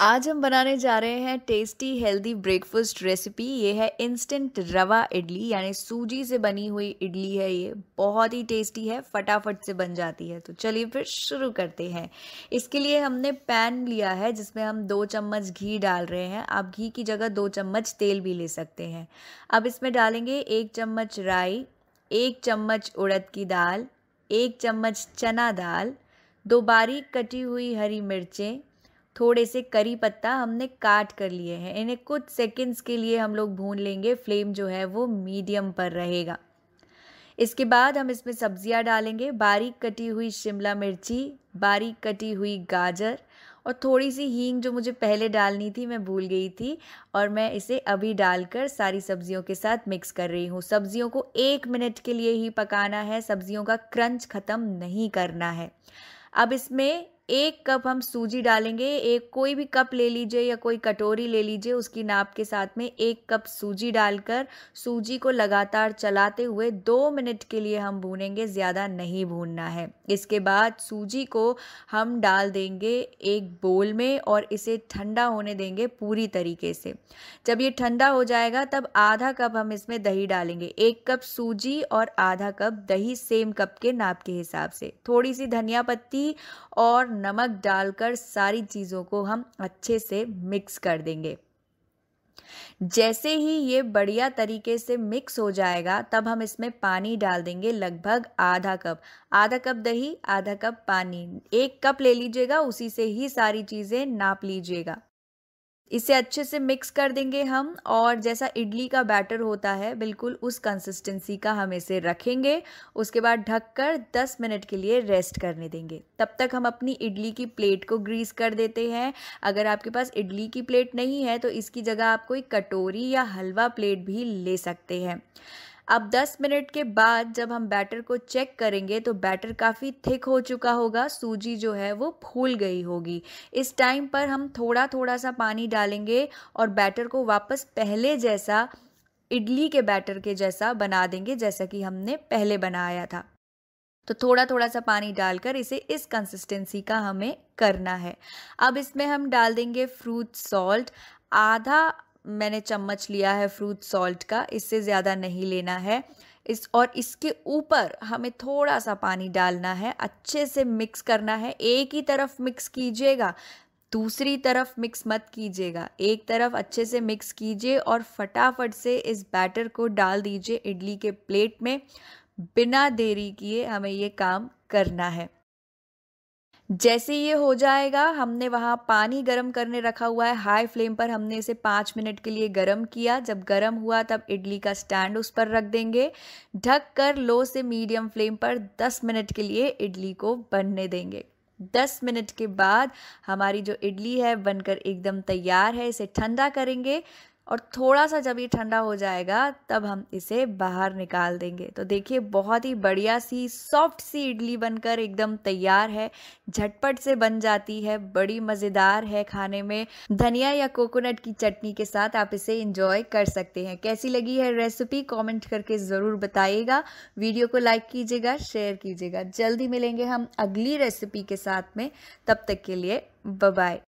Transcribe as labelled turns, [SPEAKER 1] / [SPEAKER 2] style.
[SPEAKER 1] आज हम बनाने जा रहे हैं टेस्टी हेल्दी ब्रेकफास्ट रेसिपी ये है इंस्टेंट रवा इडली यानी सूजी से बनी हुई इडली है ये बहुत ही टेस्टी है फटाफट से बन जाती है तो चलिए फिर शुरू करते हैं इसके लिए हमने पैन लिया है जिसमें हम दो चम्मच घी डाल रहे हैं आप घी की जगह दो चम्मच तेल भी ले सकते हैं अब इसमें डालेंगे एक चम्मच राई एक चम्मच उड़द की दाल एक चम्मच चना दाल दो बारीक कटी हुई हरी मिर्चें थोड़े से करी पत्ता हमने काट कर लिए हैं इन्हें कुछ सेकंड्स के लिए हम लोग भून लेंगे फ्लेम जो है वो मीडियम पर रहेगा इसके बाद हम इसमें सब्जियां डालेंगे बारीक कटी हुई शिमला मिर्ची बारीक कटी हुई गाजर और थोड़ी सी हींग जो मुझे पहले डालनी थी मैं भूल गई थी और मैं इसे अभी डालकर सारी सब्जियों के साथ मिक्स कर रही हूँ सब्जियों को एक मिनट के लिए ही पकाना है सब्जियों का क्रंच ख़त्म नहीं करना है अब इसमें एक कप हम सूजी डालेंगे एक कोई भी कप ले लीजिए या कोई कटोरी ले लीजिए उसकी नाप के साथ में एक कप सूजी डालकर सूजी को लगातार चलाते हुए दो मिनट के लिए हम भूनेंगे ज़्यादा नहीं भूनना है इसके बाद सूजी को हम डाल देंगे एक बोल में और इसे ठंडा होने देंगे पूरी तरीके से जब ये ठंडा हो जाएगा तब आधा कप हम इसमें दही डालेंगे एक कप सूजी और आधा कप दही सेम कप के नाप के हिसाब से थोड़ी सी धनिया पत्ती और नमक डालकर सारी चीज़ों को हम अच्छे से मिक्स कर देंगे जैसे ही ये बढ़िया तरीके से मिक्स हो जाएगा तब हम इसमें पानी डाल देंगे लगभग आधा कप आधा कप दही आधा कप पानी एक कप ले लीजिएगा उसी से ही सारी चीज़ें नाप लीजिएगा इसे अच्छे से मिक्स कर देंगे हम और जैसा इडली का बैटर होता है बिल्कुल उस कंसिस्टेंसी का हम इसे रखेंगे उसके बाद ढककर 10 मिनट के लिए रेस्ट करने देंगे तब तक हम अपनी इडली की प्लेट को ग्रीस कर देते हैं अगर आपके पास इडली की प्लेट नहीं है तो इसकी जगह आप कोई कटोरी या हलवा प्लेट भी ले सकते हैं अब 10 मिनट के बाद जब हम बैटर को चेक करेंगे तो बैटर काफ़ी थिक हो चुका होगा सूजी जो है वो फूल गई होगी इस टाइम पर हम थोड़ा थोड़ा सा पानी डालेंगे और बैटर को वापस पहले जैसा इडली के बैटर के जैसा बना देंगे जैसा कि हमने पहले बनाया था तो थोड़ा थोड़ा सा पानी डालकर इसे इस कंसिस्टेंसी का हमें करना है अब इसमें हम डाल देंगे फ्रूट सॉल्ट आधा मैंने चम्मच लिया है फ्रूट सॉल्ट का इससे ज़्यादा नहीं लेना है इस और इसके ऊपर हमें थोड़ा सा पानी डालना है अच्छे से मिक्स करना है एक ही तरफ मिक्स कीजिएगा दूसरी तरफ मिक्स मत कीजिएगा एक तरफ अच्छे से मिक्स कीजिए और फटाफट से इस बैटर को डाल दीजिए इडली के प्लेट में बिना देरी किए हमें ये काम करना है जैसे ये हो जाएगा हमने वहाँ पानी गर्म करने रखा हुआ है हाई फ्लेम पर हमने इसे पाँच मिनट के लिए गर्म किया जब गर्म हुआ तब इडली का स्टैंड उस पर रख देंगे ढक कर लो से मीडियम फ्लेम पर दस मिनट के लिए इडली को बनने देंगे दस मिनट के बाद हमारी जो इडली है बनकर एकदम तैयार है इसे ठंडा करेंगे और थोड़ा सा जब ये ठंडा हो जाएगा तब हम इसे बाहर निकाल देंगे तो देखिए बहुत ही बढ़िया सी सॉफ्ट सी इडली बनकर एकदम तैयार है झटपट से बन जाती है बड़ी मज़ेदार है खाने में धनिया या कोकोनट की चटनी के साथ आप इसे इंजॉय कर सकते हैं कैसी लगी है रेसिपी कॉमेंट करके ज़रूर बताइएगा वीडियो को लाइक कीजिएगा शेयर कीजिएगा जल्दी मिलेंगे हम अगली रेसिपी के साथ में तब तक के लिए बाय